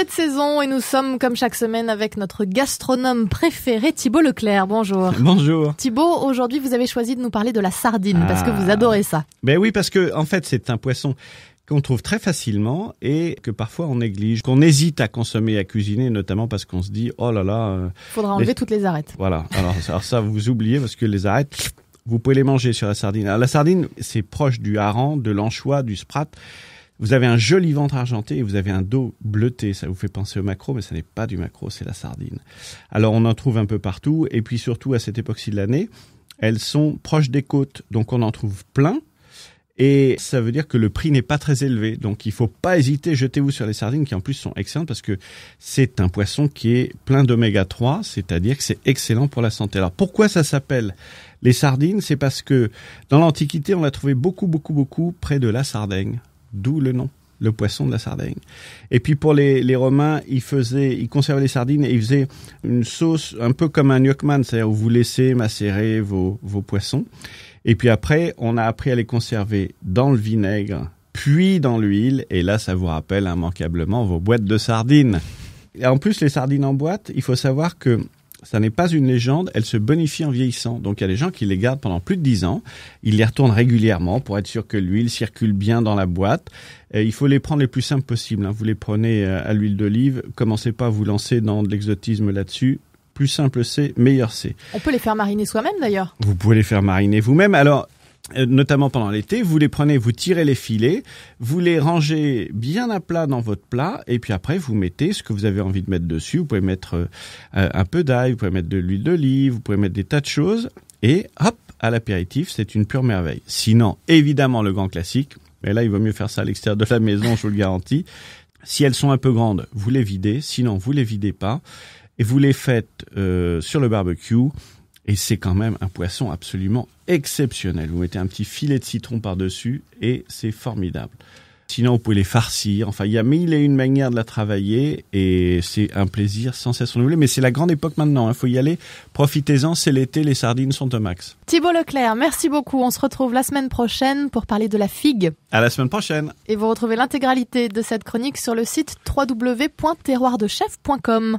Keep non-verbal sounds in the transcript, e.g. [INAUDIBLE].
cette saison et nous sommes comme chaque semaine avec notre gastronome préféré Thibault Leclerc. Bonjour. [LAUGHS] Bonjour. Thibaut, aujourd'hui vous avez choisi de nous parler de la sardine parce que vous ah. adorez ça. Ben oui parce que en fait c'est un poisson qu'on trouve très facilement et que parfois on néglige, qu'on hésite à consommer, à cuisiner, notamment parce qu'on se dit oh là là. Euh, Faudra enlever toutes les arêtes. Voilà. Alors, ça vous oubliez parce que les arêtes, vous pouvez les manger sur la sardine. Alors, la sardine, c'est proche du hareng, de l'anchois, du sprat. Vous avez un joli ventre argenté et vous avez un dos bleuté. Ça vous fait penser au macro, mais ce n'est pas du macro, c'est la sardine. Alors on en trouve un peu partout. Et puis surtout à cette époque-ci de l'année, elles sont proches des côtes. Donc on en trouve plein. Et ça veut dire que le prix n'est pas très élevé. Donc il ne faut pas hésiter, jetez-vous sur les sardines qui en plus sont excellentes parce que c'est un poisson qui est plein d'oméga 3, c'est-à-dire que c'est excellent pour la santé. Alors pourquoi ça s'appelle les sardines C'est parce que dans l'Antiquité, on l'a trouvé beaucoup, beaucoup, beaucoup près de la Sardaigne d'où le nom, le poisson de la sardaigne. Et puis pour les, Romains, ils faisaient, ils conservaient les sardines et ils faisaient une sauce un peu comme un yokman, c'est-à-dire vous laissez macérer vos, vos poissons. Et puis après, on a appris à les conserver dans le vinaigre, puis dans l'huile, et là, ça vous rappelle immanquablement vos boîtes de sardines. Et en plus, les sardines en boîte, il faut savoir que ça n'est pas une légende, elle se bonifie en vieillissant. Donc il y a des gens qui les gardent pendant plus de 10 ans, ils les retournent régulièrement pour être sûr que l'huile circule bien dans la boîte. il faut les prendre les plus simples possibles. Hein. Vous les prenez euh, à l'huile d'olive, commencez pas à vous lancer dans de l'exotisme là-dessus. Plus simple c'est, meilleur c'est. On peut les faire mariner soi-même d'ailleurs. Vous pouvez les faire mariner vous-même. Alors euh, notamment pendant l'été, vous les prenez, vous tirez les filets, vous les rangez bien à plat dans votre plat, et puis après vous mettez ce que vous avez envie de mettre dessus. Vous pouvez mettre euh, un peu d'ail, vous pouvez mettre de l'huile d'olive, vous pouvez mettre des tas de choses, et hop, à l'apéritif, c'est une pure merveille. Sinon, évidemment, le grand classique, mais là il vaut mieux faire ça à l'extérieur de la maison, je vous le garantis. Si elles sont un peu grandes, vous les videz, sinon vous les videz pas, et vous les faites euh, sur le barbecue et c'est quand même un poisson absolument exceptionnel. Vous mettez un petit filet de citron par-dessus et c'est formidable. Sinon, vous pouvez les farcir. Enfin, il y a mille et une manières de la travailler et c'est un plaisir sans cesse renouvelé. Mais c'est la grande époque maintenant. Il hein. faut y aller. Profitez-en. C'est l'été. Les sardines sont au max. Thibault Leclerc, merci beaucoup. On se retrouve la semaine prochaine pour parler de la figue. À la semaine prochaine. Et vous retrouvez l'intégralité de cette chronique sur le site www.terroirdechef.com.